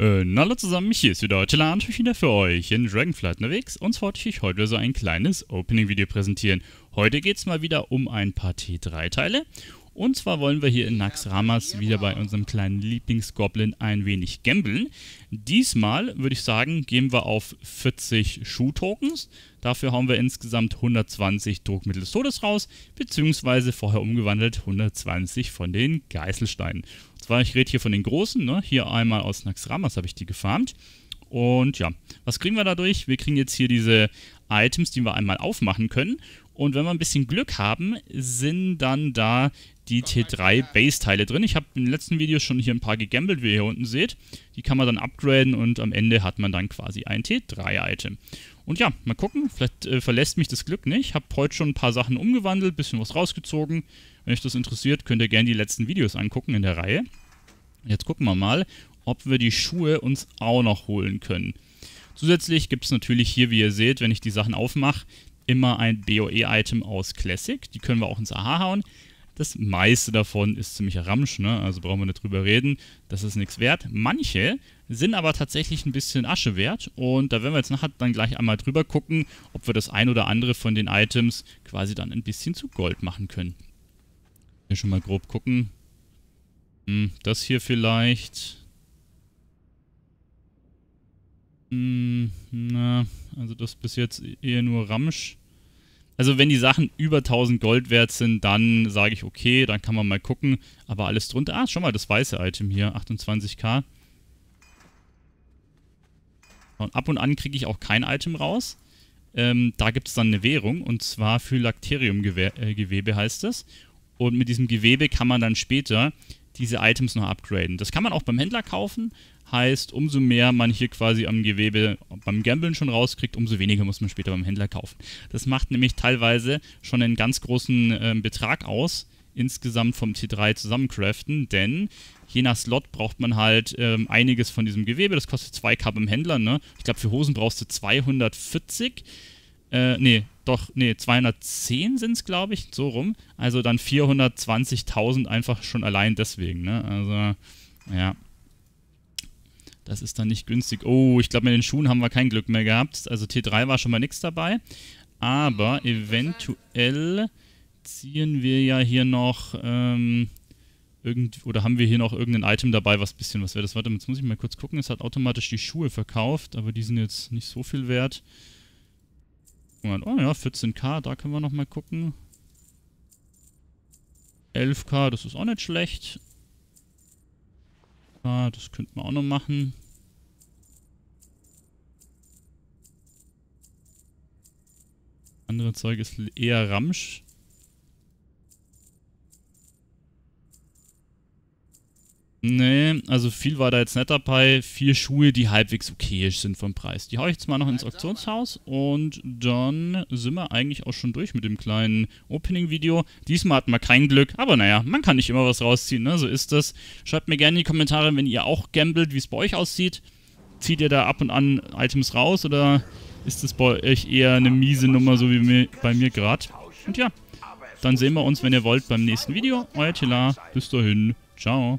Äh, hallo zusammen, hier ist wieder Attila Antisch wieder für euch in Dragonflight unterwegs und zwar wollte ich euch heute so ein kleines Opening-Video präsentieren. Heute geht es mal wieder um ein paar T3-Teile und zwar wollen wir hier in Naxramas wieder bei unserem kleinen Lieblingsgoblin ein wenig gambeln. Diesmal würde ich sagen, gehen wir auf 40 Schuh-Tokens. Dafür haben wir insgesamt 120 Druckmittel des Todes raus, beziehungsweise vorher umgewandelt 120 von den Geißelsteinen. Und zwar, ich rede hier von den großen, ne? hier einmal aus Naxramas habe ich die gefarmt. Und ja, was kriegen wir dadurch? Wir kriegen jetzt hier diese Items, die wir einmal aufmachen können. Und wenn wir ein bisschen Glück haben, sind dann da die T3 Base-Teile drin. Ich habe in den letzten Videos schon hier ein paar gegambelt, wie ihr hier unten seht. Die kann man dann upgraden und am Ende hat man dann quasi ein T3-Item. Und ja, mal gucken, vielleicht äh, verlässt mich das Glück nicht. Ich habe heute schon ein paar Sachen umgewandelt, bisschen was rausgezogen. Wenn euch das interessiert, könnt ihr gerne die letzten Videos angucken in der Reihe. Jetzt gucken wir mal, ob wir die Schuhe uns auch noch holen können. Zusätzlich gibt es natürlich hier, wie ihr seht, wenn ich die Sachen aufmache, immer ein BOE-Item aus Classic. Die können wir auch ins AHA hauen. Das meiste davon ist ziemlich Ramsch, ne? also brauchen wir nicht drüber reden. Das ist nichts wert. Manche sind aber tatsächlich ein bisschen Asche wert und da werden wir jetzt nachher dann gleich einmal drüber gucken, ob wir das ein oder andere von den Items quasi dann ein bisschen zu Gold machen können. Hier schon mal grob gucken. Hm, das hier vielleicht. Hm, na, also das bis jetzt e-, eher nur Ramsch. Also wenn die Sachen über 1000 Gold wert sind, dann sage ich, okay, dann kann man mal gucken. Aber alles drunter... Ah, schon mal das weiße Item hier, 28k. Und ab und an kriege ich auch kein Item raus. Ähm, da gibt es dann eine Währung, und zwar für Lacteriumgewebe äh, heißt es. Und mit diesem Gewebe kann man dann später diese Items noch upgraden. Das kann man auch beim Händler kaufen, heißt, umso mehr man hier quasi am Gewebe beim Gambeln schon rauskriegt, umso weniger muss man später beim Händler kaufen. Das macht nämlich teilweise schon einen ganz großen äh, Betrag aus, insgesamt vom T3 zusammencraften, denn je nach Slot braucht man halt ähm, einiges von diesem Gewebe. Das kostet 2k beim Händler, ne? Ich glaube, für Hosen brauchst du 240. Äh, nee, doch, nee, 210 sind es, glaube ich, so rum. Also dann 420.000 einfach schon allein deswegen, ne? Also, ja. Das ist dann nicht günstig. Oh, ich glaube, mit den Schuhen haben wir kein Glück mehr gehabt. Also T3 war schon mal nichts dabei. Aber eventuell ziehen wir ja hier noch ähm, irgend oder haben wir hier noch irgendein Item dabei, was bisschen was wäre. Das warte, jetzt muss ich mal kurz gucken. Es hat automatisch die Schuhe verkauft, aber die sind jetzt nicht so viel wert. Moment, oh ja, 14k, da können wir nochmal gucken. 11k, das ist auch nicht schlecht. Ah, das könnten wir auch noch machen. Andere Zeug ist eher Ramsch. Nee, also viel war da jetzt nicht dabei. Vier Schuhe, die halbwegs okay sind vom Preis. Die haue ich jetzt mal noch ins Auktionshaus und dann sind wir eigentlich auch schon durch mit dem kleinen Opening-Video. Diesmal hatten wir kein Glück, aber naja, man kann nicht immer was rausziehen, ne? So ist das. Schreibt mir gerne in die Kommentare, wenn ihr auch gambelt, wie es bei euch aussieht. Zieht ihr da ab und an Items raus oder ist das bei euch eher eine miese Nummer, so wie bei mir gerade? Und ja, dann sehen wir uns, wenn ihr wollt, beim nächsten Video. Euer Tila, bis dahin. Ciao.